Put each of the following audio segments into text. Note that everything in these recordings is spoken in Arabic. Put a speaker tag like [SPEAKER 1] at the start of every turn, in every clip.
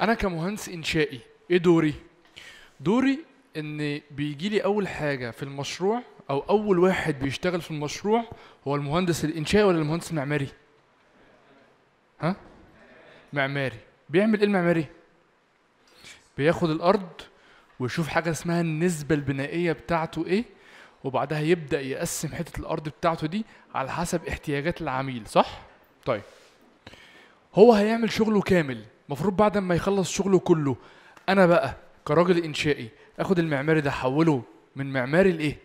[SPEAKER 1] انا كمهندس انشائي ايه دوري دوري ان بيجي لي اول حاجه في المشروع او اول واحد بيشتغل في المشروع هو المهندس الانشائي ولا المهندس المعماري ها معماري بيعمل ايه المعماري بياخد الارض ويشوف حاجه اسمها النسبه البنائيه بتاعته ايه وبعدها يبدا يقسم حته الارض بتاعته دي على حسب احتياجات العميل صح طيب هو هيعمل شغله كامل المفروض بعد ما يخلص شغله كله انا بقى كراجل انشائي اخد المعماري ده احوله من معماري لايه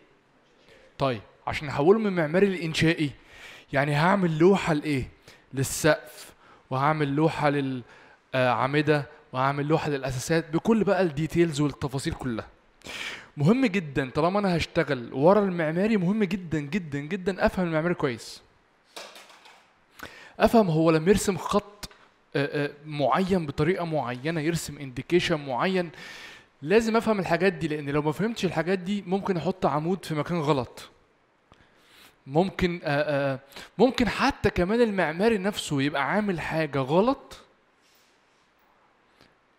[SPEAKER 1] طيب عشان احوله من معماري لانشائي يعني هعمل لوحه لايه للسقف وهعمل لوحه للعمده آه، وهعمل لوحه للاساسات بكل بقى الديتيلز والتفاصيل كلها مهم جدا طالما انا هشتغل ورا المعماري مهم جدا جدا جدا افهم المعماري كويس افهم هو لما يرسم خط آه، آه، معين بطريقه معينه يرسم انديكيشن معين لازم افهم الحاجات دي لان لو ما فهمتش الحاجات دي ممكن احط عمود في مكان غلط ممكن آه، ممكن حتى كمان المعماري نفسه يبقى عامل حاجه غلط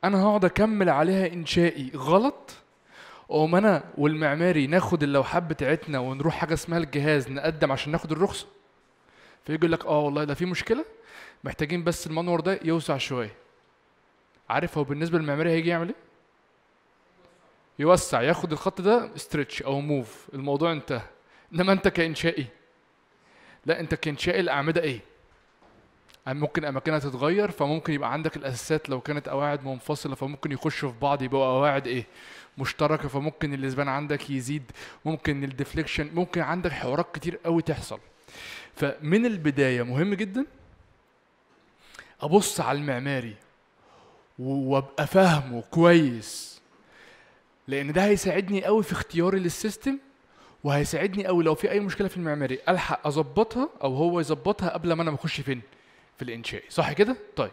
[SPEAKER 1] انا هقعد اكمل عليها انشائي غلط وما انا والمعماري ناخد اللوحات بتاعتنا ونروح حاجه اسمها الجهاز نقدم عشان ناخد الرخصه فيقول لك اه والله ده في مشكله محتاجين بس المنور ده يوسع شويه عارف هو بالنسبه للمعماري هيجي يعمل ايه يوسع ياخد الخط ده ستريتش او موف الموضوع انتهى انما انت كانشائي لا انت كانشائي الاعمده ايه ممكن اماكنها تتغير فممكن يبقى عندك الاساسات لو كانت قواعد منفصله فممكن يخشوا في بعض يبقوا قواعد ايه مشتركه فممكن الاسبان عندك يزيد ممكن الديفليكشن ممكن عندك حوارات كتير قوي تحصل فمن البداية مهم جدا أبص على المعماري وابقى فاهمه كويس لأن ده هيساعدني قوي في اختياري للسيستم وهيساعدني قوي لو في أي مشكلة في المعماري ألحق أظبطها أو هو يظبطها قبل ما أنا ما أخش فين؟ في الإنشائي صح كده؟ طيب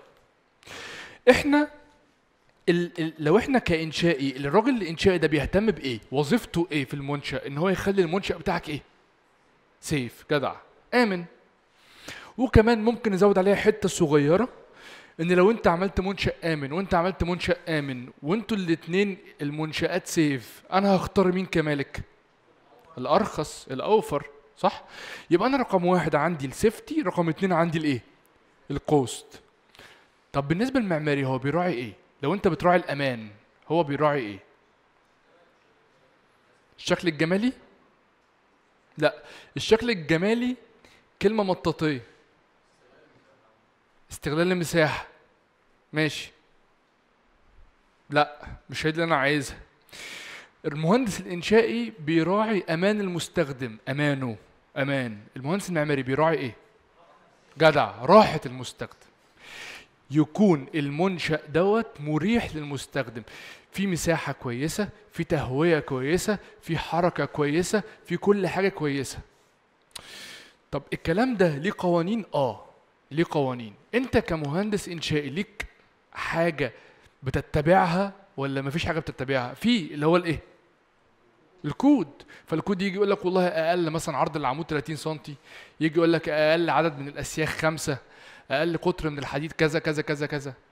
[SPEAKER 1] إحنا ال ال لو احنا كانشائي الراجل الانشائي ده بيهتم بايه؟ وظيفته ايه في المنشا؟ ان هو يخلي المنشا بتاعك ايه؟ سيف جدع امن وكمان ممكن نزود عليها حته صغيره ان لو انت عملت منشا امن وانت عملت منشا امن وانتوا الاثنين المنشات سيف انا هختار مين كمالك الارخص الاوفر صح يبقى انا رقم واحد عندي السيفتي رقم اتنين عندي الايه الكوست طب بالنسبه للمعماري هو بيراعي ايه لو انت بتراعي الامان هو بيراعي ايه الشكل الجمالي لا الشكل الجمالي كلمة مطاطية استغلال المساحة ماشي لا مش هي اللي أنا عايزها المهندس الإنشائي بيراعي أمان المستخدم أمانه أمان المهندس المعماري بيراعي إيه؟ جدع راحة المستخدم يكون المنشأ دوت مريح للمستخدم في مساحة كويسة في تهوية كويسة في حركة كويسة في كل حاجة كويسة طب الكلام ده ليه قوانين اه ليه قوانين انت كمهندس انشائي ليك حاجه بتتبعها ولا مفيش حاجه بتتبعها في اللي هو الايه الكود فالكود يجي يقول لك والله اقل مثلا عرض العمود 30 سم يجي يقول لك اقل عدد من الاسياخ خمسة اقل قطر من الحديد كذا كذا كذا كذا